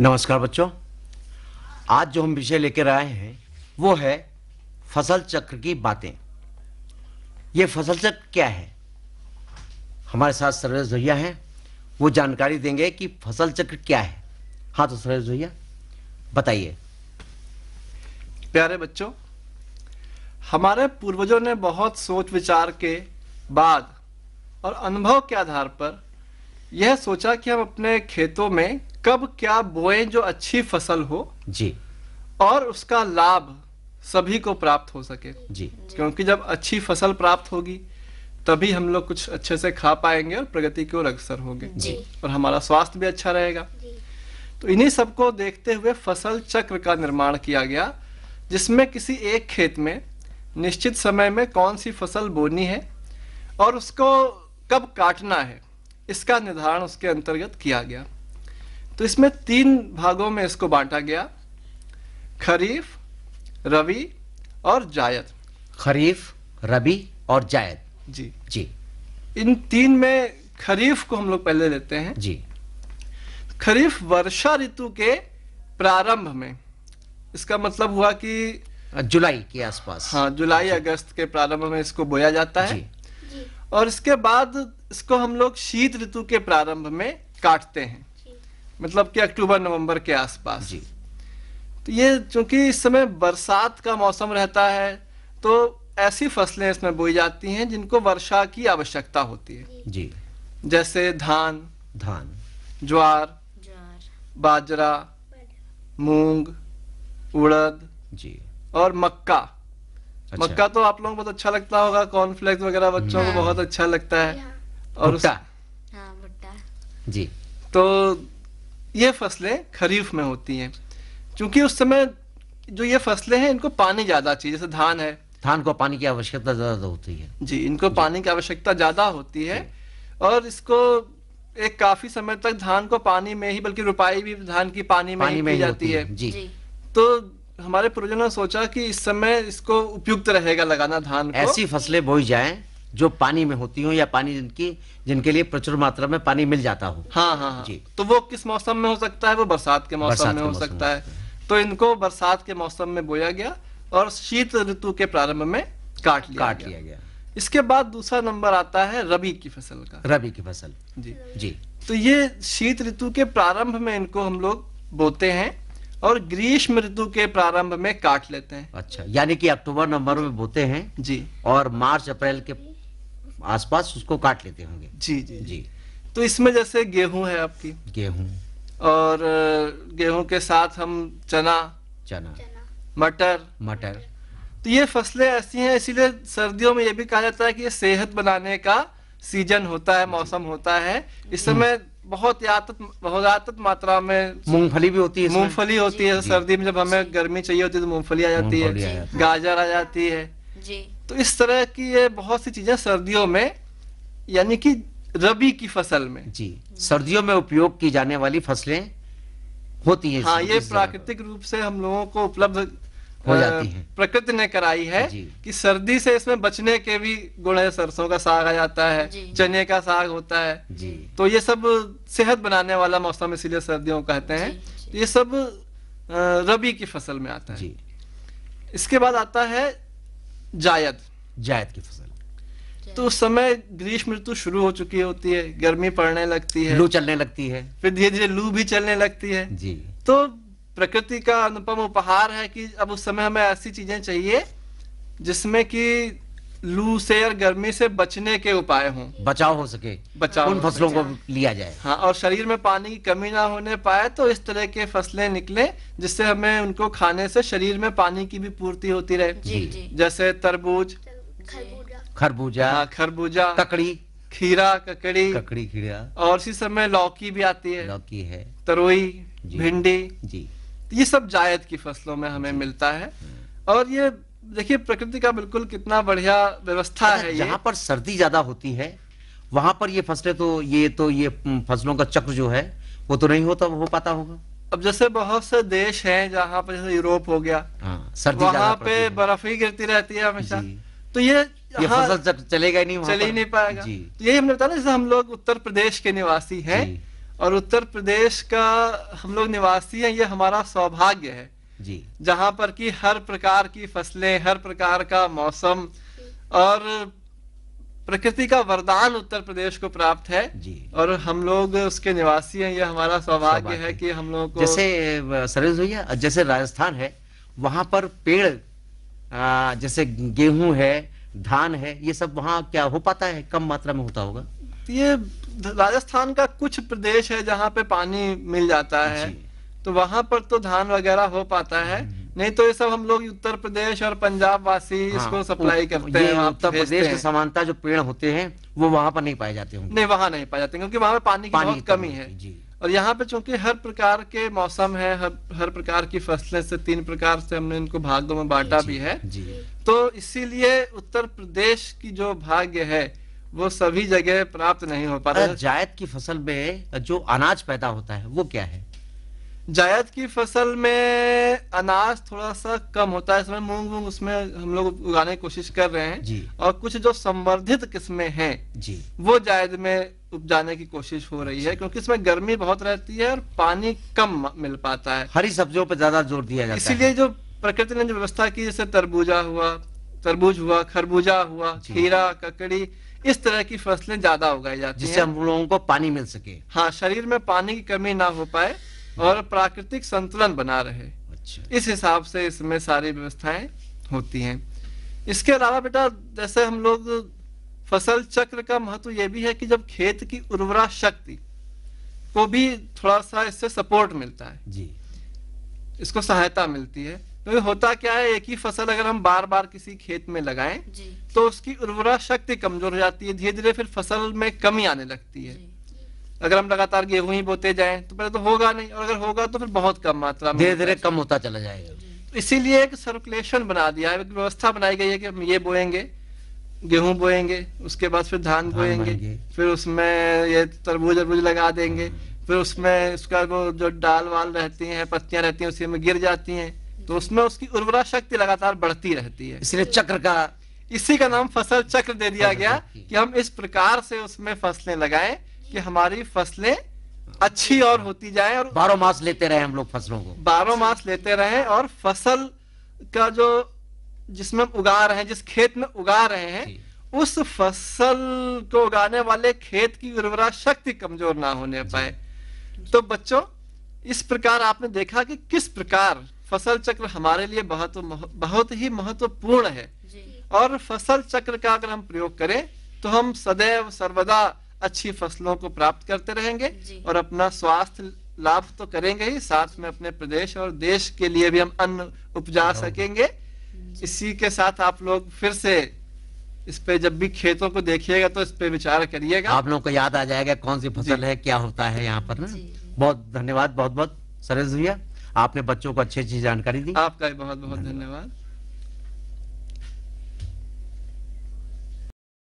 नमस्कार बच्चों आज जो हम विषय लेकर आए हैं वो है फसल चक्र की बातें ये फसल चक्र क्या है हमारे साथ सर्वेश भैया हैं वो जानकारी देंगे कि फसल चक्र क्या है हाँ तो सर्वेश भैया बताइए प्यारे बच्चों हमारे पूर्वजों ने बहुत सोच विचार के बाद और अनुभव के आधार पर यह सोचा कि हम अपने खेतों में कब क्या बोए जो अच्छी फसल हो जी और उसका लाभ सभी को प्राप्त हो सके जी क्योंकि जब अच्छी फसल प्राप्त होगी तभी हम लोग कुछ अच्छे से खा पाएंगे और प्रगति की ओर अग्रसर होंगे जी और हमारा स्वास्थ्य भी अच्छा रहेगा तो इन्हीं सबको देखते हुए फसल चक्र का निर्माण किया गया जिसमें किसी एक खेत में निश्चित समय में कौन सी फसल बोनी है और उसको कब काटना है इसका निर्धारण उसके अंतर्गत किया गया तो इसमें तीन भागों में इसको बांटा गया खरीफ रवि और जायद खरीफ रवि और जायद जी जी इन तीन में खरीफ को हम लोग पहले लेते हैं जी खरीफ वर्षा ऋतु के प्रारंभ में इसका मतलब हुआ कि जुलाई के आसपास हाँ जुलाई अगस्त के प्रारंभ में इसको बोया जाता है जी। और इसके बाद इसको हम लोग शीत ऋतु के प्रारंभ में काटते हैं मतलब कि अक्टूबर नवंबर के आसपास जी तो ये चूंकि इस समय बरसात का मौसम रहता है तो ऐसी फसलें इसमें बोई जाती हैं जिनको वर्षा की आवश्यकता होती है जी जैसे धान धान ज्वार बाजरा मूंग उड़द जी और मक्का अच्छा। मक्का तो आप लोगों को बहुत अच्छा लगता होगा कॉर्नफ्लेक्स वगैरह बच्चों को हाँ। बहुत अच्छा लगता है हाँ। और भुट्टा। उस... हाँ, भुट्टा। जी तो ये फसलें खरीफ में होती हैं क्योंकि उस समय जो ये फसलें हैं इनको पानी ज़्यादा चाहिए जैसे धान है धान को पानी की आवश्यकता ज़्यादा होती है जी इनको जी। पानी की आवश्यकता ज़्यादा होती है और इसको एक काफ़ी समय तक धान को पानी में ही बल्कि रुपाई भी धान की पानी में पानी ही की जाती है जी तो हमारे पूर्वजों ने सोचा कि इस समय इसको उपयुक्त रहेगा लगाना धान को ऐसी फसलें बोई जाएं जो पानी में होती हो या पानी जिनकी जिनके लिए प्रचुर मात्रा में पानी मिल जाता हो हाँ, हाँ हाँ, जी तो वो किस मौसम में हो सकता है वो बरसात के मौसम में हो सकता है तो इनको बरसात के मौसम में बोया गया और शीत ऋतु के प्रारंभ में काट लिया काट लिया गया इसके बाद दूसरा नंबर आता है रबी की फसल का रबी की फसल जी जी तो ये शीत ऋतु के प्रारंभ में इनको हम लोग बोते हैं और ग्रीष्म ऋतु के प्रारंभ में काट लेते हैं अच्छा यानी कि अक्टूबर नवंबर में बोते हैं जी और मार्च अप्रैल के आसपास उसको काट लेते होंगे जी जी जी तो इसमें जैसे गेहूं है आपकी गेहूं और गेहूं के साथ हम चना चना मटर मटर तो ये फसलें ऐसी हैं इसीलिए सर्दियों में ये भी कहा जाता है कि ये सेहत बनाने का सीजन होता है मौसम होता है इस हम्म। समय बहुत यातत बहुत यातत मात्रा में मूंगफली भी होती है मूंगफली होती है सर्दी में जब हमें गर्मी चाहिए होती है तो मूंगफली आ जाती है गाजर आ जाती है जी तो इस तरह की ये बहुत सी चीजें सर्दियों में यानी कि रबी की फसल में जी सर्दियों में उपयोग की जाने वाली फसलें होती है हाँ ये प्राकृतिक रूप से हम लोगों को उपलब्ध हो जाती है प्रकृति ने कराई है कि सर्दी से इसमें बचने के भी गुण है सरसों का साग आ जाता है चने का साग होता है जी तो ये सब सेहत बनाने वाला मौसम इसीलिए सर्दियों कहते हैं ये सब रबी की फसल में आता है इसके बाद आता है जायद जायद की फसल तो उस समय ग्रीष्म ऋतु शुरू हो चुकी होती है गर्मी पड़ने लगती है लू चलने लगती है फिर धीरे धीरे लू भी चलने लगती है जी तो प्रकृति का अनुपम उपहार है कि अब उस समय हमें ऐसी चीजें चाहिए जिसमें कि लू से और गर्मी से बचने के उपाय हों बचाव हो सके बचाव उन फसलों को लिया जाए हाँ और शरीर में पानी की कमी ना होने पाए तो इस तरह के फसलें निकले जिससे हमें उनको खाने से शरीर में पानी की भी पूर्ति होती रहे जी, जैसे तरबूज खरबूजा हाँ, खरबूजा ककड़ी खीरा ककड़ी ककड़ी खीरा और इसी समय लौकी भी आती है लौकी है तरोई भिंडी जी ये सब जायद की फसलों में हमें मिलता है हम्म। और ये देखिए प्रकृति का बिल्कुल कितना बढ़िया व्यवस्था अच्छा, है यहाँ पर सर्दी ज्यादा होती है वहां पर ये फसलें तो ये तो ये फसलों का चक्र जो है वो तो नहीं होता हो पाता होगा अब जैसे बहुत से देश हैं जहाँ पर जैसे यूरोप हो गया हाँ, सर्दी वहां पे बर्फ ही गिरती रहती है हमेशा तो ये ये हाँ, फसल चलेगा नहीं चले ही नहीं पाएगा तो यही हमने बताया जैसे हम लोग उत्तर प्रदेश के निवासी हैं और उत्तर प्रदेश का हम लोग निवासी हैं ये हमारा सौभाग्य है जी जहाँ पर कि हर प्रकार की फसलें हर प्रकार का मौसम और प्रकृति का वरदान उत्तर प्रदेश को प्राप्त है जी और हम लोग उसके निवासी हैं यह हमारा सौभाग्य है कि हम लोग को जैसे सरज भैया जैसे राजस्थान है वहां पर पेड़ जैसे गेहूं है धान है ये सब वहाँ क्या हो पाता है कम मात्रा में होता होगा ये राजस्थान का कुछ प्रदेश है जहाँ पे पानी मिल जाता है तो वहां पर तो धान वगैरह हो पाता है हम्म। नहीं तो ये सब हम लोग उत्तर प्रदेश और पंजाब वासी हाँ, इसको सप्लाई करते हैं उत्तर प्रदेश के समानता जो पेड़ होते हैं वो वहाँ पर नहीं पाए जाते होंगे नहीं वहाँ नहीं पाए जाते क्योंकि वहाँ पे पानी की बहुत कमी है और यहाँ पे चूंकि हर प्रकार के मौसम है हर हर प्रकार की फसलें से तीन प्रकार से हमने इनको भागों में बांटा भी है तो इसीलिए उत्तर प्रदेश की जो भाग्य है वो सभी जगह प्राप्त नहीं हो पाता जायद की फसल में जो अनाज पैदा होता है वो क्या है जायद की फसल में अनाज थोड़ा सा कम होता है इसमें मूंग मूंग उसमें हम लोग उगाने की कोशिश कर रहे हैं जी और कुछ जो संवर्धित किस्में हैं जी वो जायद में उपजाने की कोशिश हो रही है क्योंकि इसमें गर्मी बहुत रहती है और पानी कम मिल पाता है हरी सब्जियों पर ज्यादा जोर दिया जाता है इसीलिए जो प्रकृति ने जो व्यवस्था की जैसे तरबूजा हुआ तरबूज हुआ खरबूजा हुआ खीरा ककड़ी इस तरह की फसलें ज्यादा उगाई जाती है जिससे हम लोगों को पानी मिल सके हाँ शरीर में पानी की कमी ना हो पाए और प्राकृतिक संतुलन बना रहे अच्छा। इस हिसाब से इसमें सारी व्यवस्थाएं होती हैं इसके अलावा बेटा जैसे हम लोग फसल चक्र का महत्व यह भी है कि जब खेत की उर्वरा शक्ति को भी थोड़ा सा इससे सपोर्ट मिलता है जी इसको सहायता मिलती है तो होता क्या है एक ही फसल अगर हम बार बार किसी खेत में लगाएं तो उसकी उर्वरा शक्ति कमजोर हो जाती है धीरे धीरे फिर फसल में कमी आने लगती है अगर हम लगातार गेहूं ही बोते जाए तो पहले तो होगा नहीं और अगर होगा तो फिर बहुत कम मात्रा में धीरे धीरे कम होता चला जाएगा तो इसीलिए एक सर्कुलेशन बना दिया है व्यवस्था बनाई गई है कि हम ये बोएंगे गेहूं बोएंगे उसके बाद फिर धान बोएंगे फिर उसमें ये तरबूज अरबूज लगा देंगे फिर उसमें उसका वो जो डाल वाल रहती है पत्तियां रहती हैं उसी में गिर जाती हैं तो उसमें उसकी उर्वरा शक्ति लगातार बढ़ती रहती है इसलिए चक्र का इसी का नाम फसल चक्र दे दिया गया कि हम इस प्रकार से उसमें फसलें लगाएं कि हमारी फसलें अच्छी और होती जाए और बारह मास लेते रहे हम लोग फसलों को बारह मास लेते रहे और फसल का जो जिसमें उगा रहे हैं जिस खेत में उगा रहे हैं उस फसल को उगाने वाले खेत की उर्वरा शक्ति कमजोर ना होने पाए तो बच्चों इस प्रकार आपने देखा कि किस प्रकार फसल चक्र हमारे लिए बहुत बहुत ही महत्वपूर्ण है और फसल चक्र का अगर हम प्रयोग करें तो हम सदैव सर्वदा अच्छी फसलों को प्राप्त करते रहेंगे और अपना स्वास्थ्य लाभ तो करेंगे ही साथ में अपने प्रदेश और देश के लिए भी हम अन्न उपजा हाँ। सकेंगे इसी के साथ आप लोग फिर से इस पे जब भी खेतों को देखिएगा तो इस पे विचार करिएगा आप लोगों को याद आ जाएगा कौन सी फसल है क्या होता है यहाँ पर ना बहुत धन्यवाद बहुत बहुत सरस भैया आपने बच्चों को अच्छी अच्छी जानकारी दी आपका भी बहुत बहुत धन्यवाद